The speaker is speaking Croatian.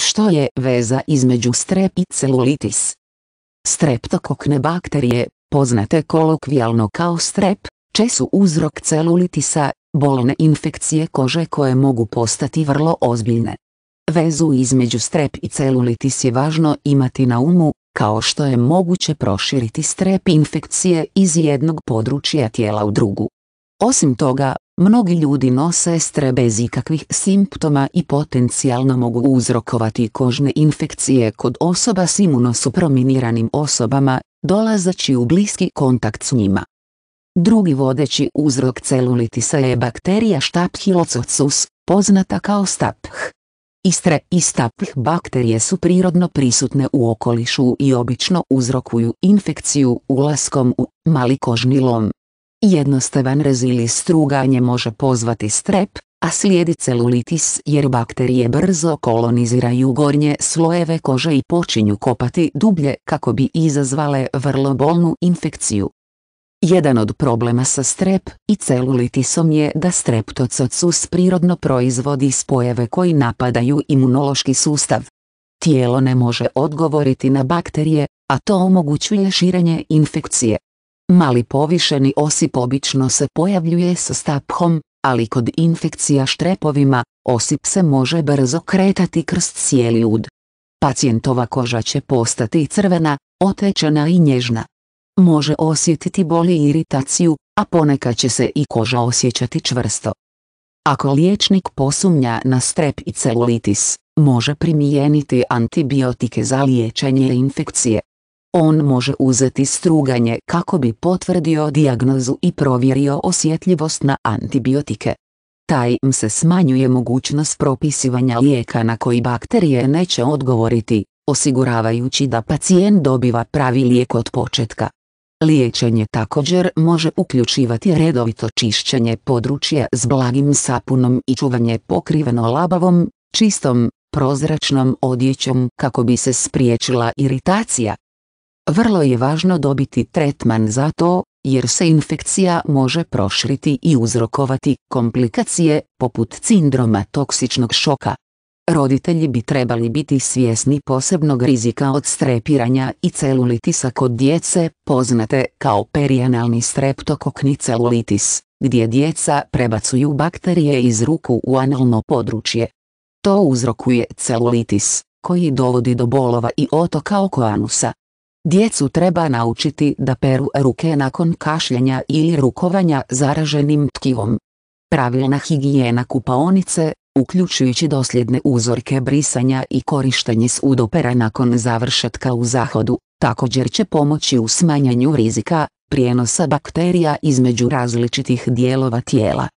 Što je veza između strep i celulitis? Streptokokne bakterije, poznate kolokvijalno kao strep, su uzrok celulitisa, bolne infekcije kože koje mogu postati vrlo ozbiljne. Vezu između strep i celulitis je važno imati na umu, kao što je moguće proširiti strep infekcije iz jednog područja tijela u drugu. Osim toga, Mnogi ljudi nose estre bez ikakvih simptoma i potencijalno mogu uzrokovati kožne infekcije kod osoba s imunosuprominiranim osobama, dolazeći u bliski kontakt s njima. Drugi vodeći uzrok celulitisa je bakterija Staphylococcus, poznata kao staph. Istre i staph bakterije su prirodno prisutne u okolišu i obično uzrokuju infekciju ulaskom u mali kožni lom. Jednostavan rezili struganje može pozvati strep, a slijedi celulitis jer bakterije brzo koloniziraju gornje slojeve kože i počinju kopati dublje kako bi izazvale vrlo bolnu infekciju. Jedan od problema sa strep i celulitisom je da streptococus prirodno proizvodi spojeve koji napadaju imunološki sustav. Tijelo ne može odgovoriti na bakterije, a to omogućuje širenje infekcije. Mali povišeni osip obično se pojavljuje sa staphom, ali kod infekcija štrepovima, osip se može brzo kretati kroz cijeli ud. Pacijentova koža će postati crvena, otečena i nježna. Može osjetiti boli i iritaciju, a ponekad će se i koža osjećati čvrsto. Ako liječnik posumnja na strep i celulitis, može primijeniti antibiotike za liječenje infekcije. On može uzeti struganje kako bi potvrdio dijagnozu i provjerio osjetljivost na antibiotike. Taj im se smanjuje mogućnost propisivanja lijeka na koji bakterije neće odgovoriti, osiguravajući da pacijent dobiva pravi lijek od početka. Liječenje također može uključivati redovito čišćenje područja s blagim sapunom i čuvanje pokriveno labavom, čistom, prozračnom odjećom kako bi se spriječila iritacija. Vrlo je važno dobiti tretman za to, jer se infekcija može proširiti i uzrokovati komplikacije poput sindroma toksičnog šoka. Roditelji bi trebali biti svjesni posebnog rizika od strepiranja i celulitisa kod djece poznate kao perianalni streptokokni celulitis, gdje djeca prebacuju bakterije iz ruku u analno područje. To uzrokuje celulitis, koji dovodi do bolova i otoka oko anusa. Djecu treba naučiti da peru ruke nakon kašljenja ili rukovanja zaraženim tkivom. Pravilna higijena kupaonice, uključujući dosljedne uzorke brisanja i korištenje sudopera nakon završetka u zahodu, također će pomoći u smanjanju rizika prijenosa bakterija između različitih dijelova tijela.